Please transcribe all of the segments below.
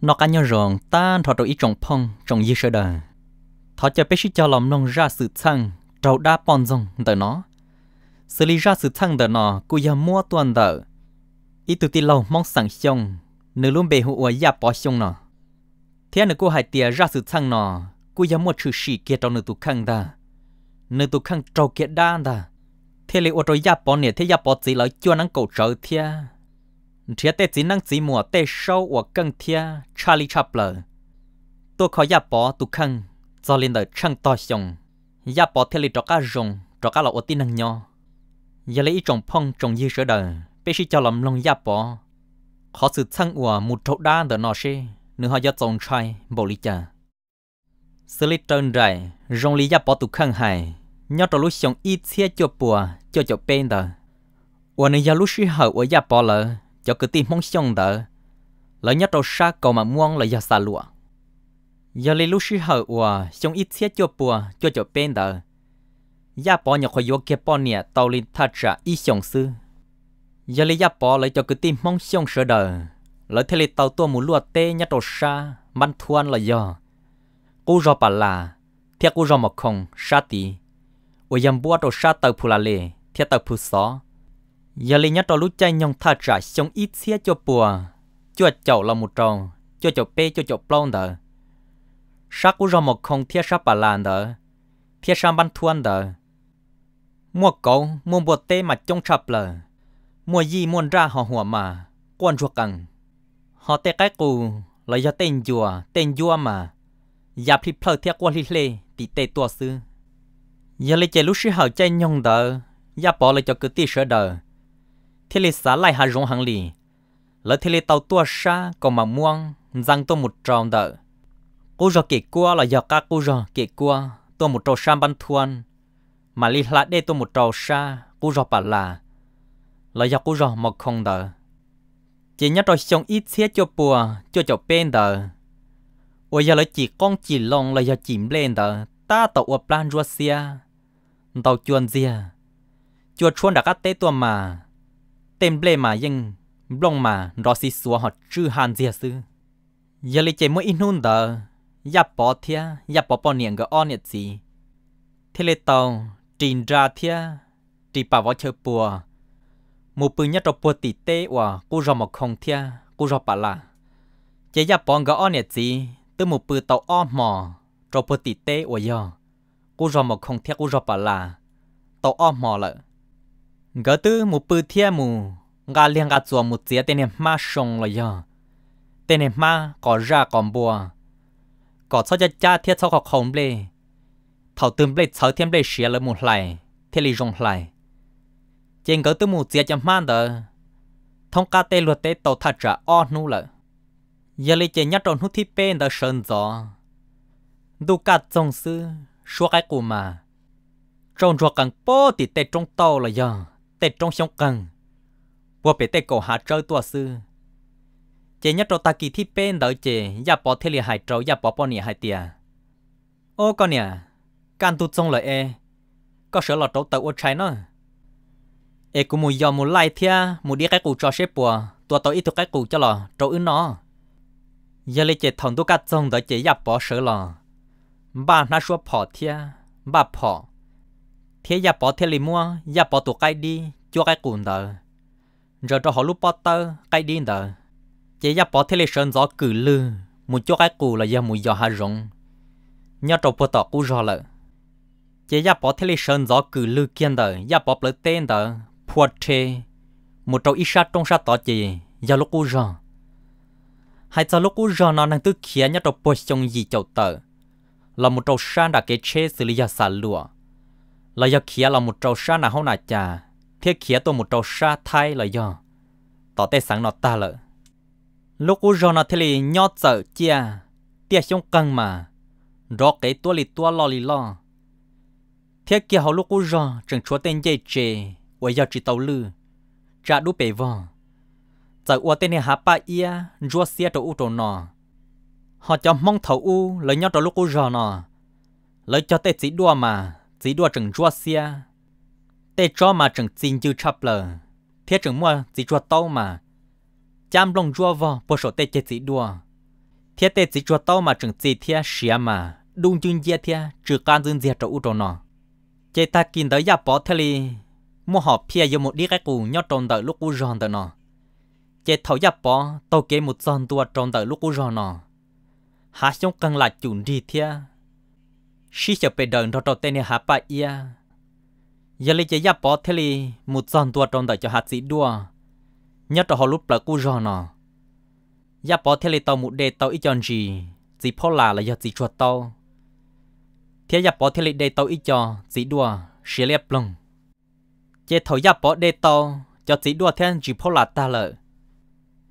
nó cá nhau rồi tan thọ đầu ý trồng phong trồng dư sơ đời thọ cho bé sĩ cho lòng nông ra sự thăng trầu đa pon rồng tờ nó xử lý ra sự thăng tờ nó cú giờ mua toàn tờ ý từ ti lâu mong sẵn xong nữ luôn bề hụa ya bỏ xong nó thế nữ cô hải tiề ra sự thăng nó cú giờ mua trừ sĩ kia trong nữ tụ khăng tờ nữ tụ khăng trầu kia đa tờ thế lấy ô tô ya bỏ nè thế ya bỏ gì lợi cho nắng cầu trợ thế chia tê chỉ năng chỉ mùa tê sâu và cân thia Charlie Chaplin. Tôi khó giáp bỏ tụ khăn, do lên đời trăng to xong. Giáp bỏ theo lý trọ cá rồng, trọ cá lọ ổ tí năng nho. Giờ lấy ý trồng phong trồng dư sửa đời, bê sĩ cho lầm lòng giáp bỏ. Khó sự thăng ủa một trậu đá đỡ nọ xê, nữ họ do trồng trai, bầu lý chà. Sư lý trơn rải, rồng lý giáp bỏ tụ khăn hài. Nhớ trọ lúc xong ít xe cho bùa, cho cho bên đời. Ủa nữ gia lúc sĩ hở ủa giáp bỏ lỡ, cho cứ tìm mong xong đó là nhất đầu xa cầu mà muốn là giờ xa lụa giờ lấy lúc sĩ hở ủa xong ít thiết cho bùa cho cho bên đó ya bỏ nhọc khỏi vô kia bỏ nè tàu lên thật ra ít xong sư giờ lấy ya bỏ lấy cho cứ tìm mong xong sợ đó lấy thế lấy tàu tua mù lụa tê nhất đầu xa bắn thuan là giờ cú rò bà là thiệt cú rò mà không xa tí ủa yam bùa đầu xa tàu phù là lệ thiệt tàu phù xó giờ lấy nhát trò lúc chơi nhong tha trả xong ít xía cho bùa cho chậu là một tròn cho chậu pe cho chậu plon đó sắc của rồng một không thiết sắc bà lan đó thiết sang ban thuan đó mua cậu mua bột tê mà trông chập lờ mua gì mua ra họ hùa mà quan ruột cẳng họ tê cái cù là do tên chùa tên chùa mà giả dạ phi phơi thiết quan li lê tỷ tê tua sư giờ lấy chơi lúc sư hào chay nhong đó giả dạ bỏ lại cho cứ tí sợ đời thế lì xá lại hà rong hàng lì lỡ thế lì tàu tua xa còn mà muông răng tôi một tròn đỡ cô giờ kể cua là giờ các cô giờ kể cua tôi một tròn xa ban thuần mà lì lại đây tôi một tròn xa cô giờ bà là là giờ cô giờ một không đỡ chỉ nhớ tôi xong ít xé cho bùa cho cho bên đỡ ôi giờ là chỉ con chỉ lòng là giờ chìm lên đỡ ta tàu ở plan Russia tàu chuyên gì chuột chuồn đã cắt tế tôi mà tên ble mà yên blong mà rõ xì xua họ chư hàn gì sư giờ lấy chế mỗi in hun tờ ya bỏ thia ya bỏ bỏ niệm gỡ on nhiệt gì thế lệ tàu trình ra thia chỉ bà võ chơi bùa một bự nhất rồi bùa tỉ tê và cô rò không thia cô rò là chế ya bỏ gỡ on nhiệt gì từ một bự tàu o mò rồi bùa tỉ tê và giờ cô rò không thia cô rò là tàu o mò lợi gỡ tư một bữa thiên mù gà liền gà chuột một chiếc tên này ma sông rồi giờ tên này ma có ra còn bùa có cho cha cha thiết cho học không lê thầu từng lê sáu thêm lê xía lại một lại thiết lê rong lại trên gỡ tư một chiếc chấm mang đó thông ca tê luật tê tàu thật trả o nu lợ giờ lê chỉ nhát tròn hút thi bên đó sơn gió du cả trông sư xua cái cụ mà trông ruột càng bố thì tê trong tàu là giờ tê trong sông cần vô bể tê cổ hạ trâu tua sư chế nhất trâu ta kỳ thi bên đợi chế ya bỏ thế lì hải trâu ya bỏ bỏ nè hải tiề ô con nè can tu trông lợi e có sợ lọt trâu tàu ô trái nó e cũng muốn dò muốn lại thia muốn đi cái cụ cho xếp bùa tua tàu ít tu cái cụ cho lọ trâu ứ nó giờ lấy chế thằng tu cá trông đợi chế ya bỏ sợ lọ bà nó số bỏ thia bà bỏ thế giờ bỏ thế lì mua giờ bỏ tụ cái đi cho cái cuốn tờ giờ cho họ lúc bỏ tơ cái đi tờ chỉ giờ bỏ thế lì sơn gió cử lư một cho cái cù là giờ một gió hà rộng nhớ trâu bỏ tọ cú gió lợ chỉ giờ bỏ thế lì sơn gió cử lư kiên tờ giờ bỏ lỡ tên tờ phua chê một trâu ít sa trong sa tọ chỉ giờ lúc cú gió hai giờ lúc cú gió nó đang tư kia nhớ trâu bỏ chồng gì chậu tờ là một trâu sa đã cái chê xử lý giờ xả lụa là do khía là một trâu sa nào không nà chả thiết khía tôi một trâu sa thay là do tỏ tê sáng nó ta lợ lúc u rồi nó thế lì nhót sợ chia tia trong căng mà rõ cái tua lì tua lo lì lo thiết kia hậu lúc u rồi chẳng chúa tên dây chê quay do chỉ tàu lư trả đu bể vò giờ u tên này hạ ba ia rùa xia trâu u trâu nọ họ cho mong thầu u lấy nhau trâu lúc u rồi nọ lấy cho tê sĩ đua mà chỉ đua chừng chua xia, tê cho mà chừng xin chữ chập lờ thế chừng mua chỉ chua tàu mà chăm lòng chua vò bộ sổ tê chết chỉ đua thế tê chỉ chua tàu mà chừng chỉ thế xe mà đúng chừng dễ thế trừ can dưng dễ trâu trâu nọ chế ta kinh tới nhà bỏ thế li mua họ phe yêu một đi cái cù nhót tròn đợi lúc u giòn đợi nọ chế thầu nhà bỏ tàu kế một giòn tua tròn đợi lúc u giòn nọ hạ xong cần là chuẩn đi thế sĩ cho bề đời đó tên là hạ bà ia giờ lấy chế gia bỏ thế li một dọn tua trong đời cho hạt sĩ đua nhớ cho họ lúc là cú giò nọ gia bỏ thế li tàu một đề tàu ít chọn gì gì phô là là do gì chuột tàu thế gia bỏ thế li đề tàu ít chọn gì đua sĩ lẹp lông chế thầu gia bỏ đề tàu cho sĩ đua thế gì phô là ta lợ.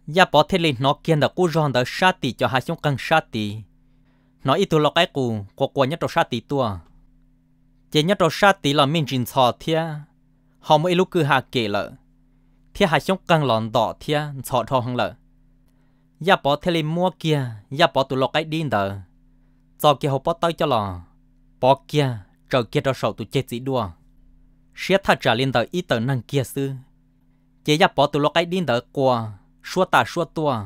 gia bỏ thế li nó kiên là cú giò đời sát tỷ cho hai chúng căng sát tỷ nó ít tu lo cái cụ qua qua nhất trò sát tí tua à. chỉ nhất trò sát tí là mình trình thọ thia họ mới lúc cứ hạ kệ lợ thia hạ xong căng lòn đỏ thia thọ thọ hăng lợ ya bỏ thề lên mua kia ya bỏ tu lo cái đi nữa, cho kia họ bỏ tới cho lò bỏ kia chờ kia cho sầu tu chết dĩ đua sẽ thật trả lên đờ ít tờ năng kia sư chỉ ya bỏ tu lo cái đi nữa qua xua ta xua tua à.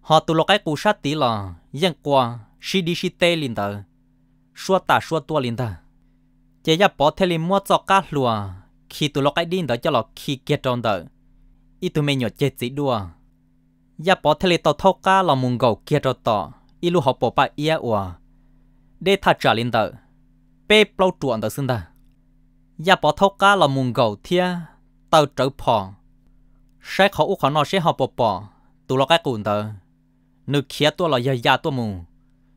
họ tu lo cái cụ sát tí là, dân qua shi đi shi tê linh tờ xua tả xua tua linh tờ chế ya bỏ thế linh mua cho cá lùa khi tụi lọ cái đi tờ cho lọ khi kia tròn tờ ít tụi mình nhỏ chế chỉ đua ya bỏ thế linh tàu thâu cá lọ mùng gầu kia tròn tờ ít lu họ bỏ ba ia ủa để thà trả linh tờ bê bao chuột tờ xin tờ ya bỏ thâu cá lọ mùng gầu thia tàu trở phò sẽ khó u khó nó sẽ họ bỏ bỏ tụi lọ cái cùn tờ nửa khía tua lọ ya ya tua mùng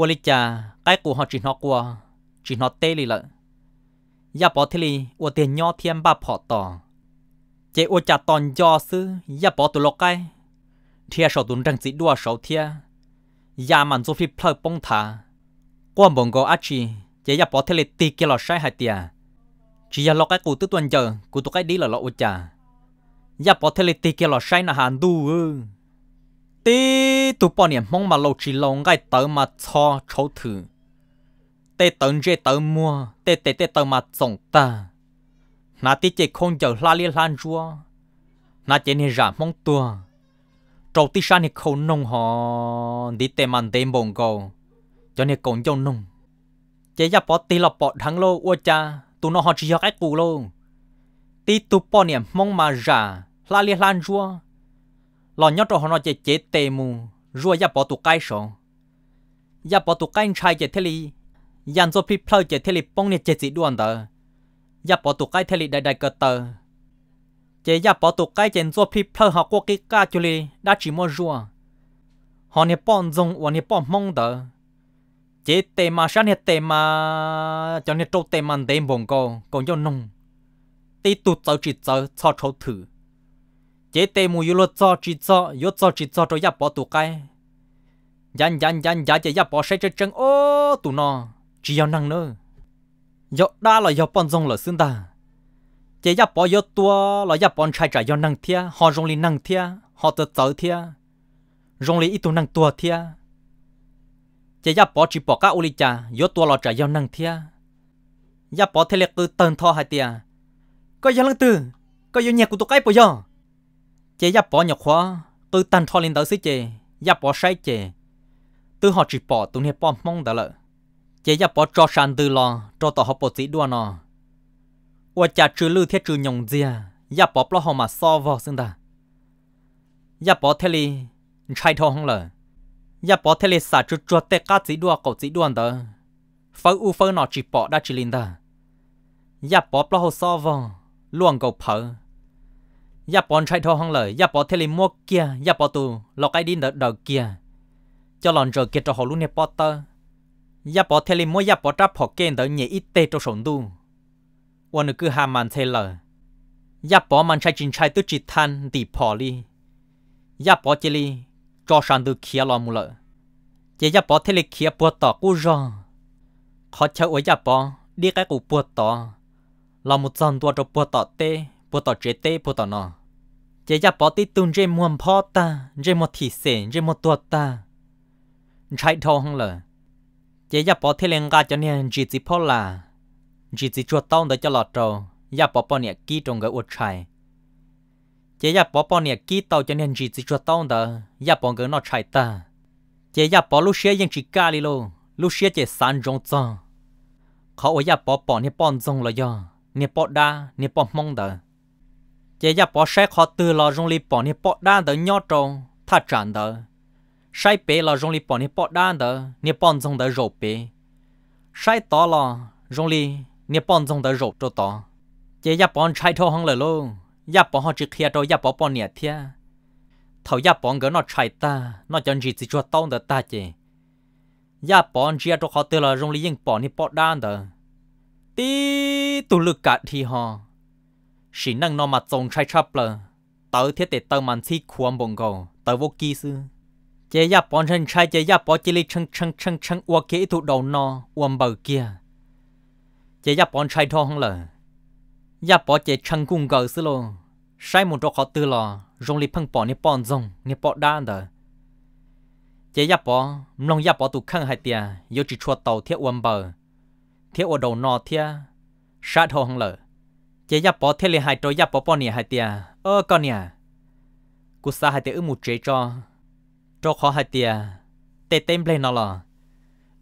ô lý cha cái của họ chỉ nó qua chỉ nó tê lì lợ ya bỏ thế lì ô tiền nhỏ thiên ba phỏ tỏ chế ô cha tòn do sư ya bỏ tụ cái thia sầu tụn răng chỉ đua sầu thia ya mặn số phi phơi bông thả qua bông gò achi chế ya bỏ thế lì tì kia lọ sai hai tia chỉ ya lọ cái cụ tư tuần chờ cụ tụ cái đi là lọ ô cha ya bỏ thế lì tì kia lọ sai là hàn du ư tí tụ bọn niệm mong mà lâu chỉ lòng cái tớ mà cho cháu thử tê tớ dễ tớ mua tê tê tê tớ mà tổng ta nà tí chế không giờ la liên lan chua nà chế nè giả mong tua trâu tí sa nè khâu nông họ đi tê màn tê bồng cầu cho nè cổng dâu nông chế giả bỏ tí là bỏ thắng lô ua cha tụ nó họ chỉ cho cái cù lô tí tụ bọn niệm mong mà giả la liên lan chua lo nhớ cho họ nó chế chế tê mù rùa ya bỏ tụ cái sổ ya bỏ tụ cái trai chế thế li yan cho phi plơ chế thế li bông nè chế gì đuôn tờ ya bỏ tụ cái thế li đại đại cờ tờ chế ya bỏ tụ cái chế cho phi plơ họ qua cái ca chú li đã chỉ mua rùa họ nè bông dùng và nè bông mong tờ chế tê mà sáng nè tê mà cho nè trâu tê mà tê bông cô còn cho nông tí tụt cháu chỉ cháu cho trâu thử chế tê mù yêu lo cho chỉ cho yêu cho chỉ cho cho giáp bỏ tụ cái dán dán dán dán chế giáp bỏ sẽ chơi chân ô tụ nó chỉ yêu năng nữa yêu đa là yêu bọn rong là xương chế giáp bỏ yêu tua là giáp bọn trai trả yêu năng thia họ rong li năng thia họ tự tự thia rong li ít tu năng tua thia chế giáp bỏ chỉ bỏ cả uli cha yêu tua lo trả yêu năng thia giáp bỏ thế liệt cứ tần thọ hai tia có yêu lăng từ có yêu nhẹ của tụ cái bỏ yêu chế giáp bỏ nhọc khóa tôi tan cho lên tới xí chế giáp bỏ sai chế tôi họ chỉ bỏ tôi nẹp bỏ mong đó lợ chế giáp bỏ cho sàn từ lò cho tỏ họ bỏ sĩ đua nọ qua chả trừ lư thiết trừ nhồng dìa giáp bỏ bỏ họ mà so vào xưng ta giáp bỏ thế li chạy thô không lợ giáp bỏ thế li xả trừ cho tê cá sĩ đua cậu sĩ đua đó phớ u phớ nọ chỉ bỏ đã chỉ lên ta giáp bỏ bỏ họ so vào luôn cậu phở 一帮吹头行来，一帮铁里摸 kia，一帮都落街啲 đầu kia，cho lần rồi kia cho họ luôn nè bao tơ, 一帮铁里摸一帮扎破 kia đầu nhẹ ít tê cho sống đu, quan cứ ham man thế lờ, 一帮 man trai chính trai tự chỉ than đi bỏ đi, 一帮 chỉ li cho sang tự kia lo mù lợ, chỉ 一帮铁里 kia bao tọ cú rong, họ chơi ở 一帮 đi cái cụ bao tọ, một dòng tua cho bao tê, bao tọ tê bao nọ chế ra bỏ tí tung chế muôn phó ta chế một thị sẽ chế một tuột ta trái thô không lờ chế ra bỏ thế lên cho nên chỉ chỉ phó là chỉ chỉ chuột tao để cho lọt trâu ya bỏ bỏ nè kí trong cái uất trái chế ya bỏ bỏ nè kí tao cho nên chỉ chỉ chuột tao để ya bỏ cái nó trái ta chế ya bỏ lúc xưa ยัง chỉ ca li lô lúc xưa chế san rong cho khó ở ya bỏ bỏ nè bòn rong là do bỏ đa nè bỏ mong đờ chế gia bỏ xe khó từ là dùng li bỏ ni bỏ đan tới nhót trâu thà chẳng đó sai bé là dùng li bỏ ni bỏ đan đó ni bỏ dùng tới rộp bé sai to là dùng li ni bỏ dùng tới rộp cho to chế gia bỏ sai thâu hăng lời luôn gia bỏ họ chỉ kia trâu gia bỏ bỏ nhẹ thia thầu gia bỏ ngỡ nó sai ta nó chân gì chỉ cho tao được ta chế gia bỏ chia cho khó từ là dùng li yên bỏ ni bỏ đan đó tí tụ lực cả thì họ chỉ năng nó mà trồng trái chắp lờ tớ thiết để tớ màn thi khuôn bồng gầu tớ vô kỳ sư chế ya bọn chân trái, chế ya bỏ chỉ li chân chân chân chân uo kế tụ đầu nó uom bờ kia chế ya bọn trái thong không lờ ya bỏ chế chân cung gầu sư lô sai một chỗ khó tư lò rong li phăng bỏ nếp bọn rong nếp bỏ đa đờ chế ya bỏ mong ya bỏ tụ khăng hai tia yo chỉ chua tàu thiết uom bờ thiết uo đầu nó thiết sát thong lờ chế giáp bỏ thế lệ hai trôi giáp bỏ bỏ nè hai tia ơ con nè cú sa hai tia ư một chế cho cho khó hai tia tê tên lên nó là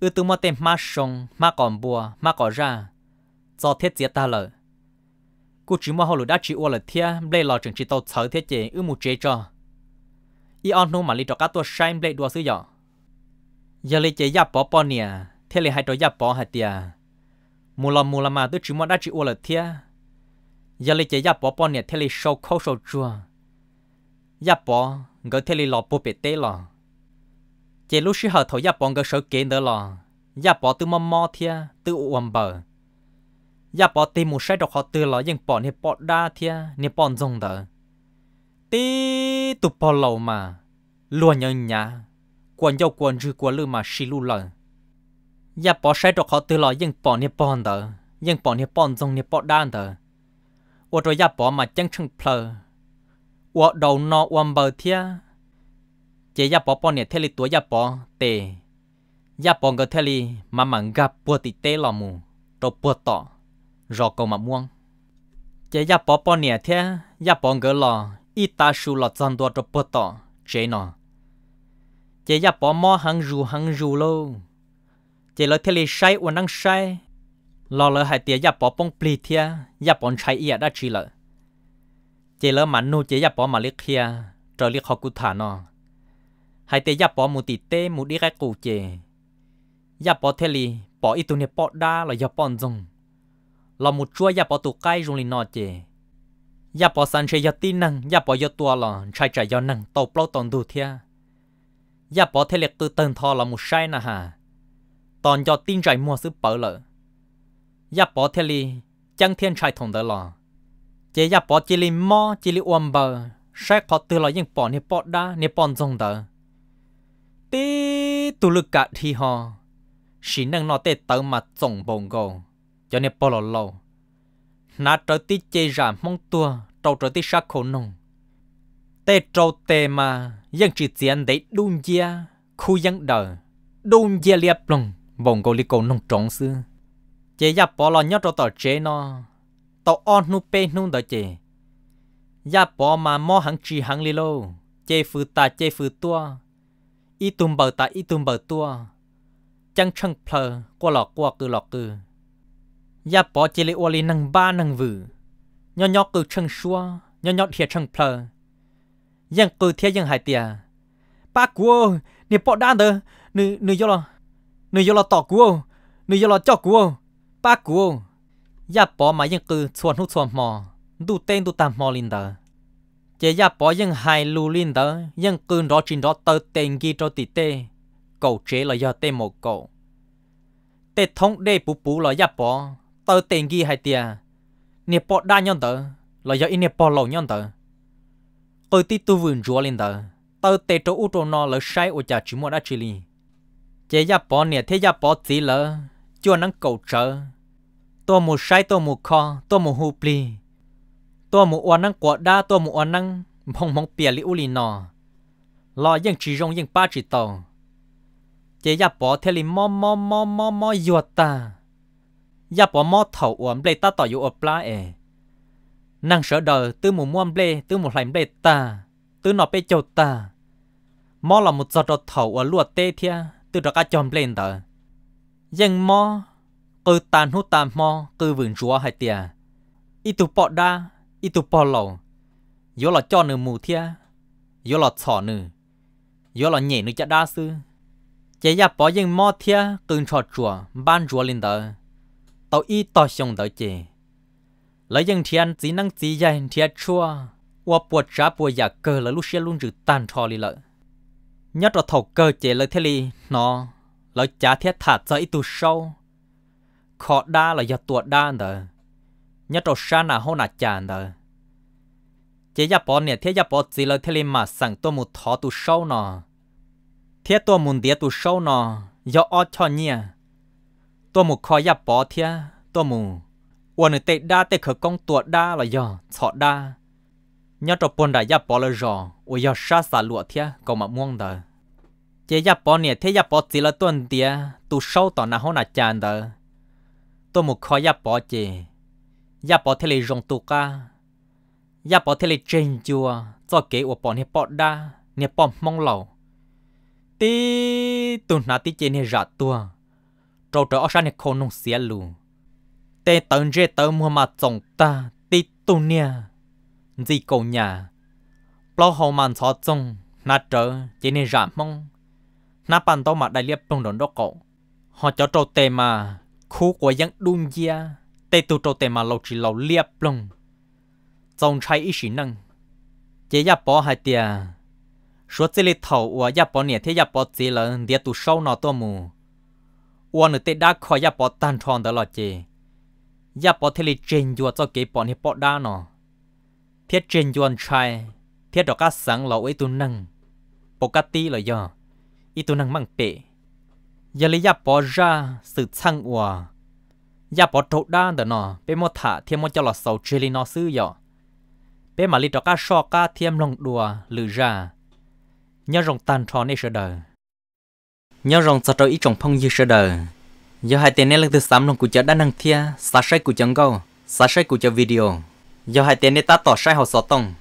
ư tu mò tên má sông má còn bùa má cỏ ra do thiết chế ta lợ cú chỉ mò hồ lũ đã chỉ uo là thia lên lò trường chỉ tàu sở thiết chế ư một chế cho y on nu mà li cho cá tua shine lên đua sư dọ giờ li chế giáp bỏ bỏ nè thế lệ hai trôi giáp bỏ hai tia mù lò mù lò mà tôi chỉ mò đã chỉ uo là thia giờ lấy chỉ giáp bỏ bỏ nè thế lấy sâu khâu sâu chua giáp bỏ ngỡ thế lấy lọ bố bể tê lọ chỉ lúc xí hở thổi giáp bỏ ngỡ sợ kế nữa lọ giáp bỏ từ mò mò thia từ uầm bờ giáp bỏ tìm một sai đọc họ từ lọ nhưng bỏ nè bỏ đa thia nè bỏ rong đỡ tí tụ bỏ lâu mà luôn nhớ nhà quần dâu quần rư quần lư mà xí lu lờ giáp bỏ sai đọc họ từ lọ nhưng bỏ nè bỏ đỡ nhưng bỏ nè bỏ rong nè bỏ đa đỡ 我着一把嘛真成破，我 đầu nó quan bờ thia, chỉ 一把把 này thế li tuổi 一把 tệ, 一把 cái thế li mà mặn gặp bùa tị tê lò mù, đồ bùa tọ, rò cầu mà muông, chỉ 一把把 này thế, 一把 cái lò, ít ta su lò chân đồ đồ bùa tọ, chế nó, chỉ 一把 mò hàng rù hàng rù lô, chỉ lo thế li sai uốn năng sai ลอเลยหายเตียยาบปอป้องปลีเทียยาบปอนใช้เอียได้จีเลยเจเลมันนูเจยับปอมาเล็กเทียจอเรียกเขากุฏานอหายเตียยาบปอมูติเต้มูดีแกกูเจยาบปอเทลีปออีตุเนี่ยปอด้าเลยยาบปอนจงลอมุดช่วยยาบปอตุไกจงลีนอเจยาบปอสันเชยตินังยาบปอยตัวล่อใช้ใจยอนังโตเปล่าตอนดูเทียยาบปอเทเล็กตื่นทอลอมุดใช่นะฮะตอนยอดตีนใจมัวซื้อเปล่าเลย一波天里将天柴同得了，这一波这里毛这里弯波，晒跑得了应波你波大你波中的，滴独立个天哈，是能拿得到嘛总 bongo go，叫你波了喽，拿着滴这染蒙多，找着滴啥可弄，得找得嘛，应只见得东家，苦应得，东家裂崩，bongo 里够弄装死。chế ya bỏ lo nhớ cho tao chế nó tao on nu pe nu đó chế ya bỏ mà mò hàng chi hàng lì lô chế phứ ta chế phứ tua ít tùm bờ ta ít tùm bờ tua chẳng chẳng phờ qua lọ qua cứ lọ cứ, ya bỏ chế li ô li năng ba năng vử nhỏ nhỏ cứ chẳng xua nhỏ nhỏ thiệt chẳng phờ yang cứ thiệt yang hai tia ba cua nè bỏ đan đó nè nè yo lo nè yo lo tỏ cua nè yo lo cho cua ba cú ya bỏ mà yên cứ chuồn hút chuồn mò đủ tên đủ tạm mò lên đó chế ya bỏ yên hai lù lên đó yên cứ rõ chín rõ tơ tên ghi cho tì tê cầu là do tê một cầu tê thống đê bù bù là ya bỏ tơ tên ghi hai tia nè bỏ đa nhon đó là do in nè bỏ lâu đó cơ tí tu vườn rùa lên đó tơ tê cho u trô nó là sai ô chả chỉ mua đã chỉ li chế ya nè thế ya bỏ gì lỡ chua nắng cầu trở tôi mù sai tôi mù kho tôi mù hù pli tôi mù oan năng quả đa tôi mù oan năng mong mong bìa li u li nò, lo yên chỉ rong yên ba chỉ tàu chế ya bỏ thế li mò mò mò mò mò yuột ta ya bỏ mò thầu uổng ble ta tỏ yuột pla e năng sở đời tư mù muôn ble tư mù lạnh ble ta tư nọ bê chột ta mò là một giọt thầu uổng luột tê thia tư đó cả chòm lên tờ ยังมอกือตานหูตามมอกือวืนจัวให้เตียอีตุปอดาอีตุปอเหล่ายอหลอจอนึหมู่เทียยอหลอฉอนึยอหลอเหยนึจะดาซื้อเจยาปอยังมอเทียกึนชอจัวบ้านจัวลินเตอตออีตอชงเตอเจแล้วยังเทียนจีนังจีใหญ่เทียชัวว่าปวดจ้าปวดอยากเกิดแล้วลูกเชียลุงจืดตันทอลีเลยยัดเราถกเกิดเจเลยเทลีนอ là chả thiết thả cho ít tù sâu khó đa là do tuột đa nè nhất trò sa nà hô nà chả nè chế gia bỏ nè thiết gia bỏ gì là thiết lên mà sẵn tôi một thọ tù sâu nọ thiết tôi muốn đĩa tù sâu nọ do ở cho nhia tôi một khó gia bỏ thiết tôi muốn uốn tệ đa tệ khởi công tuột đa là do thọ đa nhất trò bồn đại gia bỏ là rõ uốn do sa xả lụa thiết cầu mà muông đời chế gia bỏ nè thế gia bỏ chỉ là tuần tiề tu sâu tỏ nào hôn na chán đó tôi một khó gia bỏ chế gia bỏ thế là rong tu ca gia bỏ thế là trên chùa cho kế của bỏ nè bỏ đa nè bỏ mong lầu tí tu na tí chế nè rạ tua trâu trâu ở nè khôn nông xía lù tê tần rê tớ mua mà chồng ta tí tu nè gì cầu nhà bao hậu màn xó trông nát trở chế nè rạ mong น้าปันโตมาได้เรียบตรงโดนดอกเกาหอเจ้าโตเตมา คู่กว่ยังดุนเยียเตตูโตเตมาเราจีเราเรียบปงจงใช้อีสินังเจียปอหายเตียชัวเจลิเถาอวยาปอเนี่ยเทียปอเจเลเดียตูเศร้านอตัวมูอวนึ่งเตด้าคอยยาปอตันทอนตลอดเจยาปอเทลิเจนยัวเจ้าเกปอเนี่ยปอด้าหนอเทียเจนยวนช้เทียดอกก้าสังเราไว้ตุนังปกติเลยย่อ itu nang mang pe giờ lấy giáp bỏ ra sự sang ua, ya bỏ trộn đa đó nó bé mò thả thêm mò cho lọ sầu chơi lên nó sư dọ bé mà lấy đó cá sọ cá thêm lòng đùa lư ra nhớ rồng tàn tròn này sơ đời nhớ rồng sợ trời ít trồng phong như sơ đời giờ hai tên này lần thứ sám lòng của chợ đã năng thia xa sai của chân câu xa sai của chợ video giờ hai tên này ta tỏ sai họ sọ tông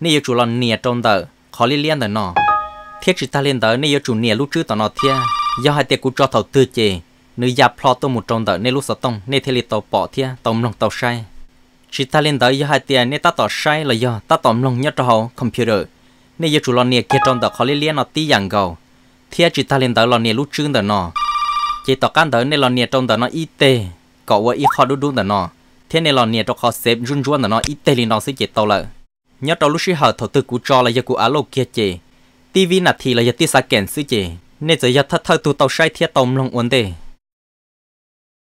này giờ chủ lòng nìa trong tờ khó liên liên tờ nó thiết chỉ ta liên tới nơi chủ nè lúc trước tao nó thiết do hai tiệc cú cho thầu tư chế nơi gia plo tôi một trong tờ nên lúc sáu tông nên thế li tàu bỏ thiết tàu lòng tàu sai chỉ ta liên tới do hai tiệc nên ta tàu sai là do ta tàu lòng nhớ cho computer nên chủ lò nè kia trong tờ khó liên liên nó tí dạng gầu thiết chỉ ta lên tới lo nè lúc trước tờ nó chỉ tàu can tờ nên lo nè trong tờ nó y tê cậu vợ y khó đu đu tờ nó thế nên lo nè trong khó xếp run run tờ nó y tê liền nó sẽ chỉ tàu lợ nhớ trong lúc sĩ hở thầu tư cú cho là do cú alo kia chế ทีวินาทีเราจะติสกเกนซื้อเจเนจะยัดทัดท่ดตัวเตาใช้เทียตอมลงอวนเด